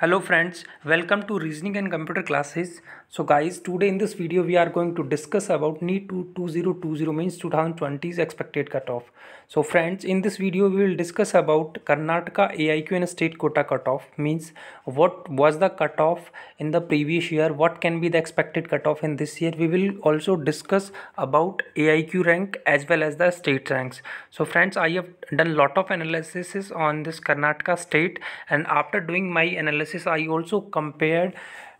hello friends welcome to reasoning and computer classes so guys today in this video we are going to discuss about NEET 2020 means 2020's expected cutoff so friends in this video we will discuss about Karnataka AIQ and state quota cutoff means what was the cutoff in the previous year what can be the expected cutoff in this year we will also discuss about AIQ rank as well as the state ranks so friends I have done lot of analysis on this Karnataka state and after doing my analysis analysis i also compared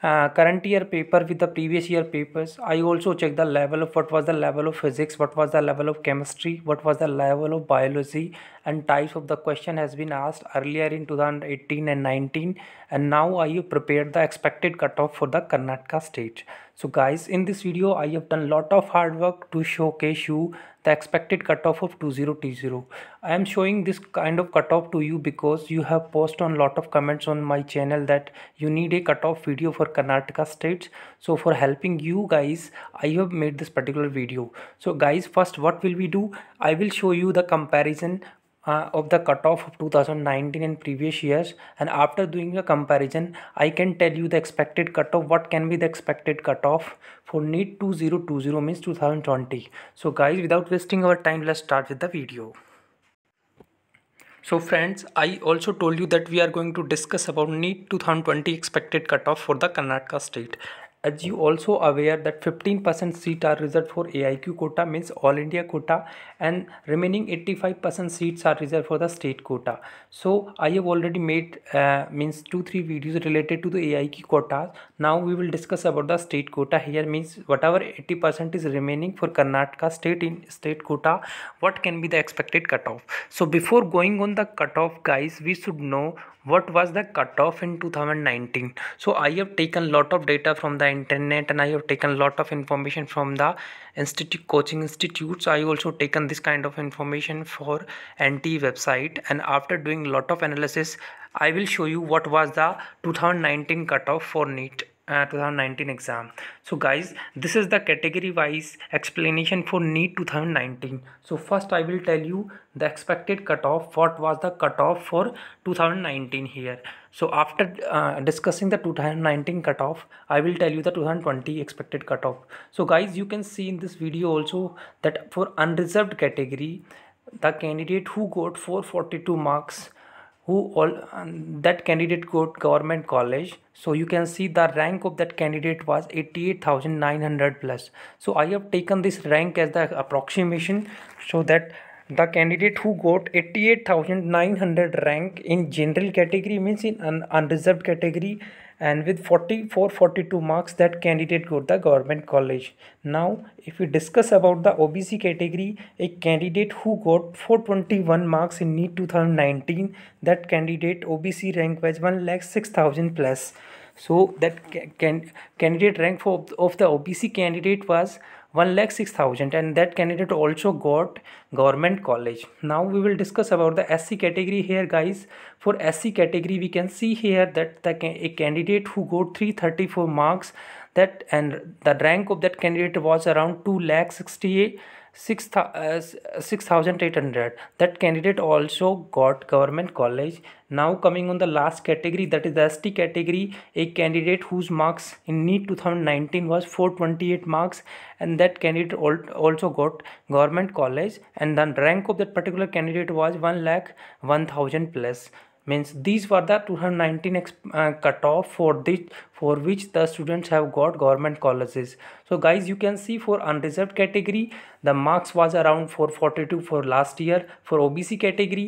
uh, current year paper with the previous year papers i also checked the level of what was the level of physics what was the level of chemistry what was the level of biology and types of the question has been asked earlier in 2018 and 19 and now I have prepared the expected cutoff for the Karnataka state. So guys in this video I have done lot of hard work to showcase you the expected cutoff of 2020. I am showing this kind of cutoff to you because you have posted on lot of comments on my channel that you need a cutoff video for Karnataka states. So for helping you guys I have made this particular video. So guys first what will we do? I will show you the comparison uh, of the cutoff of 2019 and previous years and after doing a comparison I can tell you the expected cutoff what can be the expected cutoff for NEET 2020 means 2020 so guys without wasting our time let's start with the video so friends I also told you that we are going to discuss about NEET 2020 expected cutoff for the Karnataka state as you also aware that 15% seats are reserved for AIQ quota means all India quota and remaining 85% seats are reserved for the state quota. So I have already made uh, means 2-3 videos related to the AIQ quota. Now we will discuss about the state quota here means whatever 80% is remaining for Karnataka state in state quota what can be the expected cutoff. So before going on the cutoff guys we should know what was the cutoff in 2019. So I have taken lot of data from the internet and i have taken lot of information from the institute coaching institutes i also taken this kind of information for nt website and after doing lot of analysis i will show you what was the 2019 cutoff for NEET uh, 2019 exam so guys this is the category wise explanation for NEET 2019 so first I will tell you the expected cutoff what was the cutoff for 2019 here so after uh, discussing the 2019 cutoff, I will tell you the 2020 expected cutoff. So guys, you can see in this video also that for unreserved category, the candidate who got 442 marks who all um, that candidate got government college so you can see the rank of that candidate was 88900 plus so i have taken this rank as the approximation so that the candidate who got 88900 rank in general category means in an unreserved category and with forty-four forty-two marks that candidate got the government college now if we discuss about the obc category a candidate who got 421 marks in neat 2019 that candidate obc rank was 1 lakh 6000 plus so that can candidate rank for of the obc candidate was one lakh six thousand and that candidate also got government college now we will discuss about the sc category here guys for sc category we can see here that the a candidate who got 334 marks that and the rank of that candidate was around 2 lakh 68 6800 uh, uh, that candidate also got government college now coming on the last category that is the ST category a candidate whose marks in NEET 2019 was 428 marks and that candidate also got government college and the rank of that particular candidate was 1 lakh 1000 plus means these were the 219 uh, cutoff for this for which the students have got government colleges so guys you can see for unreserved category the marks was around 442 for last year for obc category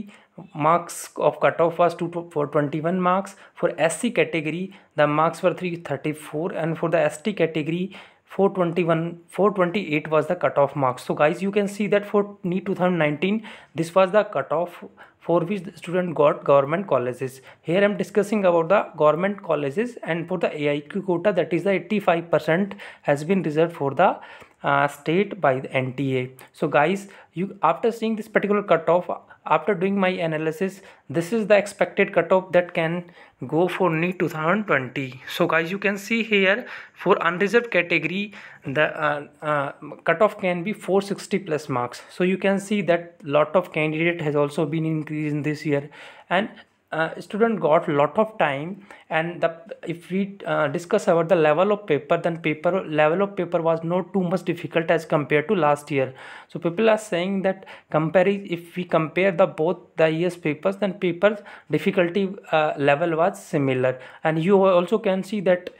marks of cutoff was 2 for 21 marks for sc category the marks were 334 and for the st category 421 428 was the cutoff marks. so guys you can see that for NEET 2019 this was the cutoff for which the student got government colleges here i'm discussing about the government colleges and for the aiq quota that is the 85 percent has been reserved for the uh, state by the NTA. So guys, you after seeing this particular cutoff, after doing my analysis, this is the expected cutoff that can go for NEET 2020. So guys, you can see here for unreserved category, the uh, uh, cutoff can be 460 plus marks. So you can see that lot of candidate has also been increased in this year and uh, student got lot of time and the if we uh, discuss about the level of paper then paper level of paper was not too much difficult as compared to last year so people are saying that compare if we compare the both the years papers then papers difficulty uh, level was similar and you also can see that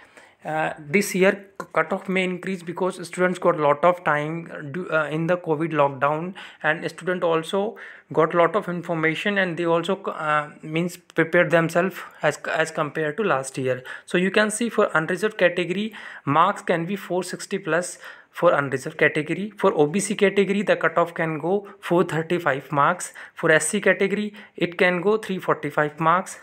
uh, this year cutoff may increase because students got lot of time uh, do, uh, in the covid lockdown and student also got lot of information and they also uh, means prepared themselves as as compared to last year so you can see for unreserved category marks can be 460 plus for unreserved category for obc category the cutoff can go 435 marks for sc category it can go 345 marks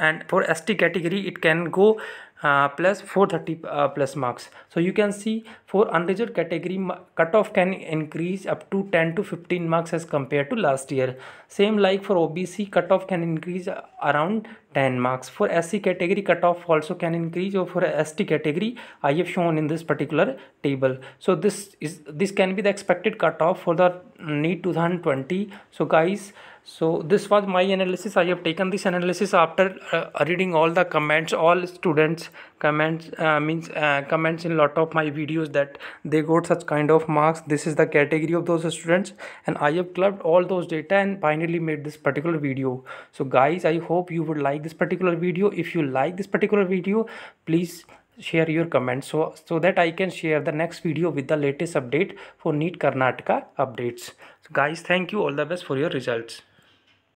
and for st category it can go uh, 430 uh, plus marks so you can see for unreserved category cutoff can increase up to 10 to 15 marks as compared to last year same like for obc cutoff can increase around 10 marks for sc category cutoff also can increase or for st category i have shown in this particular table so this is this can be the expected cutoff for the mm, need 2020 so guys so this was my analysis i have taken this analysis after uh, reading all the comments all students comments uh, means uh, comments in lot of my videos that they got such kind of marks this is the category of those students and i have clubbed all those data and finally made this particular video so guys i hope you would like this particular video if you like this particular video please share your comments so so that i can share the next video with the latest update for neat karnataka updates so guys thank you all the best for your results